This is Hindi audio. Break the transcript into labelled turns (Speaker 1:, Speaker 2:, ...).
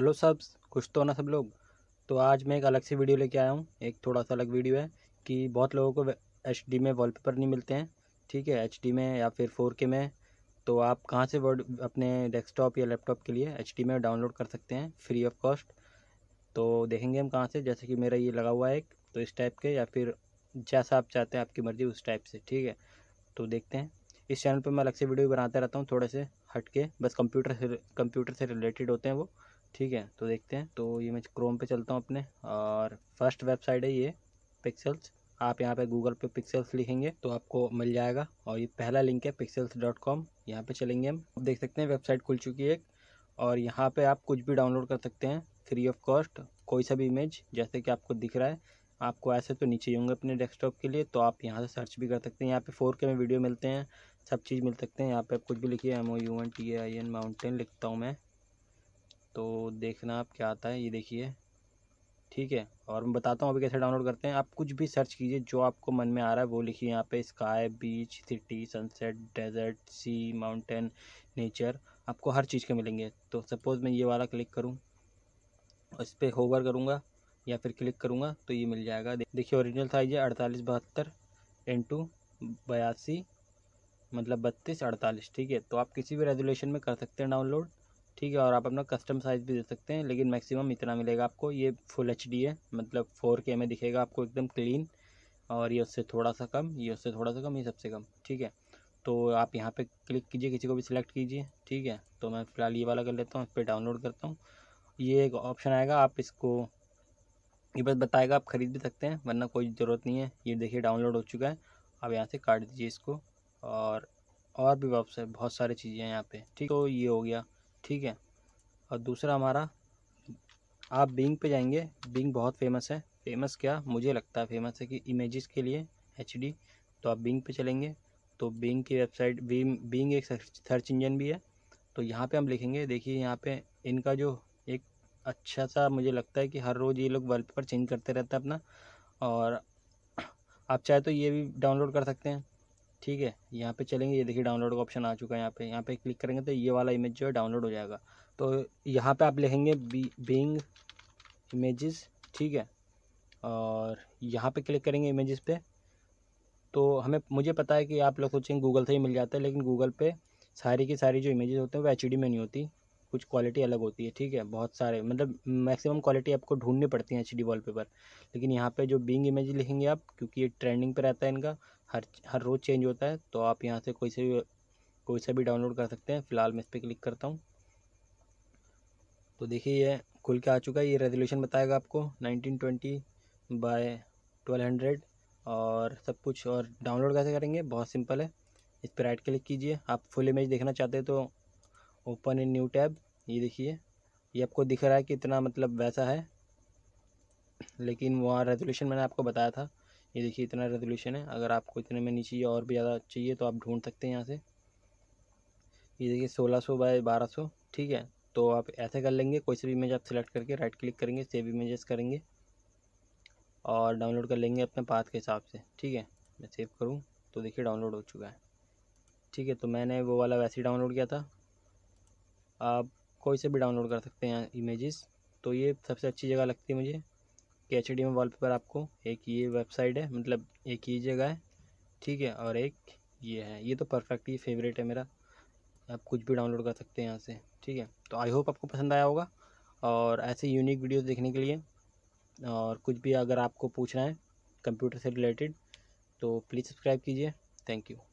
Speaker 1: हेलो सब्स खुश तो ना सब लोग तो आज मैं एक अलग से वीडियो लेके आया हूँ एक थोड़ा सा अलग वीडियो है कि बहुत लोगों को एच में वॉलपेपर नहीं मिलते हैं ठीक है एच में या फिर फोर के में तो आप कहाँ से वर्ड अपने डेस्कटॉप या लैपटॉप के लिए एच में डाउनलोड कर सकते हैं फ्री ऑफ कॉस्ट तो देखेंगे हम कहाँ से जैसे कि मेरा ये लगा हुआ है एक तो इस टाइप के या फिर जैसा आप चाहते हैं आपकी मर्ज़ी उस टाइप से ठीक है तो देखते हैं इस चैनल पर मैं अलग से वीडियो बनाते रहता हूँ थोड़े से हट के बस कंप्यूटर से कंप्यूटर से रिलेटेड होते हैं वो ठीक है तो देखते हैं तो ये मैं क्रोम पे चलता हूँ अपने और फर्स्ट वेबसाइट है ये पिक्सल्स आप यहाँ पे गूगल पे पिक्सल्स लिखेंगे तो आपको मिल जाएगा और ये पहला लिंक है पिक्सल्स डॉट कॉम यहाँ पर चलेंगे हम आप देख सकते हैं वेबसाइट खुल चुकी है और यहाँ पे आप कुछ भी डाउनलोड कर सकते हैं फ्री ऑफ कॉस्ट कोई सा भी इमेज जैसे कि आपको दिख रहा है आपको ऐसे तो नीचे होंगे अपने डेस्कटॉप के लिए तो आप यहाँ से सर्च भी कर सकते हैं यहाँ पे फोर के में वीडियो मिलते हैं सब चीज़ मिल सकते हैं यहाँ पे आप कुछ भी लिखिए M O U N T I N mountain लिखता हूँ मैं तो देखना आप क्या आता है ये देखिए ठीक है और मैं बताता हूँ अभी कैसे डाउनलोड करते हैं आप कुछ भी सर्च कीजिए जो आपको मन में आ रहा है वो लिखिए यहाँ पे sky beach city sunset desert sea mountain nature आपको हर चीज़ के मिलेंगे तो सपोज़ मैं ये वाला क्लिक करूँ इस पर होवर करूँगा या फिर क्लिक करूँगा तो ये मिल जाएगा देखिए ओरिजिनल साइज है अड़तालीस बहत्तर इंटू बयासी मतलब बत्तीस अड़तालीस ठीक है तो आप किसी भी रेजोलेशन में कर सकते हैं डाउनलोड ठीक है और आप अपना कस्टम साइज़ भी दे सकते हैं लेकिन मैक्सिमम इतना मिलेगा आपको ये फुल एच है मतलब फोर के में दिखेगा आपको एकदम क्लीन और ये उससे थोड़ा सा कम ये उससे थोड़ा सा कम ये सबसे कम ठीक है तो आप यहाँ पे क्लिक कीजिए किसी को भी सिलेक्ट कीजिए ठीक है तो मैं फ़िलहाल ये वाला कर लेता हूँ इस पर डाउनलोड करता हूँ ये एक ऑप्शन आएगा आप इसको ये बस बताएगा आप ख़रीद भी सकते हैं वरना कोई ज़रूरत नहीं है ये देखिए डाउनलोड हो चुका है आप यहाँ से काट दीजिए इसको और और भी वापस बहुत सारी चीज़ें हैं यहाँ पे ठीक तो ये हो गया ठीक है और दूसरा हमारा आप बिंग पे जाएंगे बिंग बहुत फेमस है फेमस क्या मुझे लगता है फेमस है कि इमेजेस के लिए एच तो आप बिंग पे चलेंगे तो बिंग की वेबसाइट बिंग बिंग एक सर्च इंजन भी है तो यहाँ पे हम लिखेंगे देखिए यहाँ पे इनका जो एक अच्छा सा मुझे लगता है कि हर रोज़ ये लोग वर्ल्ड पर चेंज करते रहते हैं अपना और आप चाहे तो ये भी डाउनलोड कर सकते हैं ठीक है यहाँ पे चलेंगे ये देखिए डाउनलोड का ऑप्शन आ चुका है यहाँ पे यहाँ पे क्लिक करेंगे तो ये वाला इमेज जो है डाउनलोड हो जाएगा तो यहाँ पे आप लिखेंगे बींग इमेजेस ठीक है और यहाँ पे क्लिक करेंगे इमेजेस पे तो हमें मुझे पता है कि आप लोग सोचेंगे गूगल से ही मिल जाता है लेकिन गूगल पे सारी की सारी जो इमेजेस होते हैं वो एच में नहीं होती कुछ क्वालिटी अलग होती है ठीक है बहुत सारे मतलब मैक्सिमम क्वालिटी आपको ढूंढनी पड़ती है एच डी पेपर लेकिन यहाँ पे जो बींग इमेज लिखेंगे आप क्योंकि ये ट्रेंडिंग पे रहता है इनका हर हर रोज़ चेंज होता है तो आप यहाँ से कोई से भी कोई सा भी डाउनलोड कर सकते हैं फ़िलहाल मैं इस पर क्लिक करता हूँ तो देखिए ये खुल के आ चुका है ये रेजोल्यूशन बताएगा आपको nineteen twenty by twelve hundred और सब कुछ और डाउनलोड कैसे करेंगे बहुत सिंपल है इस पर राइट क्लिक कीजिए आप फुल इमेज देखना चाहते हैं तो ओपन इन न्यू टैब ये देखिए ये आपको दिख रहा है कि इतना मतलब वैसा है लेकिन वहाँ रेजोल्यूशन मैंने आपको बताया था ये देखिए इतना रेजोल्यूशन है अगर आपको इतने में नीचे और भी ज़्यादा चाहिए तो आप ढूंढ सकते हैं यहाँ से ये देखिए सोलह सौ बाय बारह सौ ठीक है तो आप ऐसे कर लेंगे कोई सी भी इमेज आप सिलेक्ट करके राइट क्लिक करेंगे सेव इमेजेस करेंगे और डाउनलोड कर लेंगे अपने पाथ के हिसाब से ठीक है मैं सेव करूँ तो देखिए डाउनलोड हो चुका है ठीक है तो मैंने वो वाला वैसे ही डाउनलोड किया था आप कोई से भी डाउनलोड कर सकते हैं इमेजेस तो ये सबसे अच्छी जगह लगती है मुझे कि एच में वॉलपेपर आपको एक ये वेबसाइट है मतलब एक ये जगह है ठीक है और एक ये है ये तो परफेक्ट ही फेवरेट है मेरा आप कुछ भी डाउनलोड कर सकते हैं यहाँ से ठीक है तो आई होप आपको पसंद आया होगा और ऐसे यूनिक वीडियोस देखने के लिए और कुछ भी अगर आपको पूछना है कंप्यूटर से रिलेटेड तो प्लीज़ सब्सक्राइब कीजिए थैंक यू